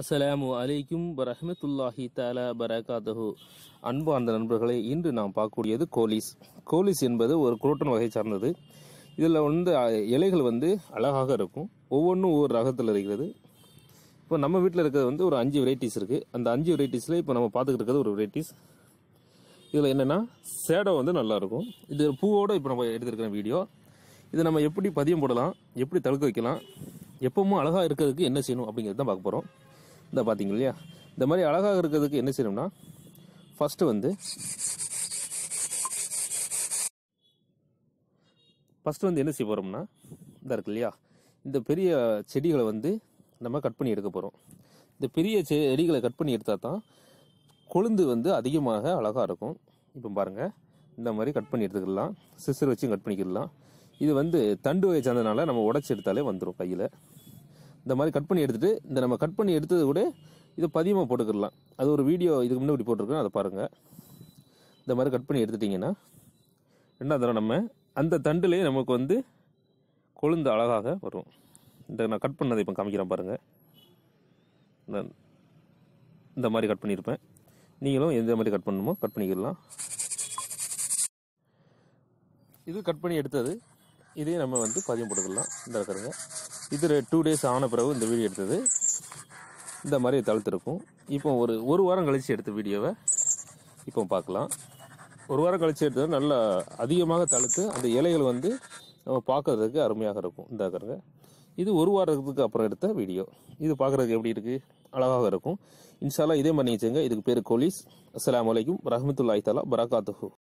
அஸ்லாமு அலைக்கும் வரஹமத்துல்லாஹி தாலா பரகாதஹு அன்பு அந்த நண்பர்களை இன்று நாம் பார்க்கக்கூடியது கோலிஸ் கோலிஸ் என்பது ஒரு குரோட்டன் வகை சார்ந்தது இதில் வந்து இலைகள் வந்து அழகாக இருக்கும் ஒவ்வொன்றும் ஒவ்வொரு ரகத்தில் இருக்கிறது இப்போ நம்ம வீட்டில் இருக்கிறது வந்து ஒரு அஞ்சு வெரைட்டிஸ் இருக்குது அந்த அஞ்சு வெரைட்டிஸில் இப்போ நம்ம பார்த்துக்கிட்டு இருக்கிறது ஒரு வெரைட்டிஸ் இதில் என்னென்னா சேடோ வந்து நல்லாயிருக்கும் இது பூவோடு இப்போ நம்ம எடுத்துருக்கிற வீடியோ இதை நம்ம எப்படி பதியம் போடலாம் எப்படி தழுக்க வைக்கலாம் எப்பவும் அழகாக இருக்கிறதுக்கு என்ன செய்யணும் அப்படிங்கிறது தான் பார்க்க போகிறோம் இந்த பார்த்தீங்க இல்லையா இந்த மாதிரி அழகாக இருக்கிறதுக்கு என்ன செய்யணும்னா ஃபஸ்ட்டு வந்து ஃபஸ்ட்டு வந்து என்ன செய்ய போகிறோம்னா இந்த இருக்கு இல்லையா இந்த பெரிய செடிகளை வந்து நம்ம கட் பண்ணி எடுக்க போகிறோம் இந்த பெரிய செடிகளை கட் பண்ணி எடுத்தால் தான் கொழுந்து வந்து அதிகமாக அழகாக இருக்கும் இப்போ பாருங்கள் இந்த மாதிரி கட் பண்ணி எடுத்துக்கலாம் சிசர் வச்சும் கட் பண்ணிக்கிடலாம் இது வந்து தண்டு வகை சேர்ந்ததுனால நம்ம உடச்சி எடுத்தாலே வந்துடும் கையில் இந்த மாதிரி கட் பண்ணி எடுத்துகிட்டு இந்த நம்ம கட் பண்ணி எடுத்தது கூட இதை பதியமாக போட்டுக்கிடலாம் அது ஒரு வீடியோ இதுக்கு முன்னாடி போட்டிருக்கோம் அதை பாருங்கள் இந்த மாதிரி கட் பண்ணி எடுத்துட்டிங்கன்னா ரெண்டாவது தடவை நம்ம அந்த தண்டுலேயே நமக்கு வந்து கொழுந்து அழகாக வரும் இந்த நான் கட் பண்ணதை இப்போ காமிக்கிறேன் பாருங்கள் இந்த மாதிரி கட் பண்ணியிருப்பேன் நீங்களும் எந்த மாதிரி கட் பண்ணணுமோ கட் பண்ணிக்கிடலாம் இது கட் பண்ணி எடுத்தது இதையும் நம்ம வந்து பதியம் போட்டுக்கலாம் இந்த இருக்கிறங்க இது டூ டேஸ் ஆன பிறகு இந்த வீடியோ எடுத்தது இந்த மாதிரி தளர்த்துருக்கும் இப்போ ஒரு ஒரு வாரம் கழித்து எடுத்த வீடியோவை இப்போ பார்க்கலாம் ஒரு வாரம் கழித்து எடுத்தது நல்லா அதிகமாக தழுத்து அந்த இலைகள் வந்து நம்ம பார்க்குறதுக்கு அருமையாக இருக்கும் இந்த கருங்க இது ஒரு வாரத்துக்கு அப்புறம் எடுத்த வீடியோ இது பார்க்குறதுக்கு எப்படி இருக்குது அழகாக இருக்கும் இன்ஷால்லாம் இதே மாதிரி நினச்சிங்க இதுக்கு பேர் கோலிஸ் அஸ்லாம் வலைக்கும் ரஹமத்துல்லாய் தாலா பரகாத்துஹூ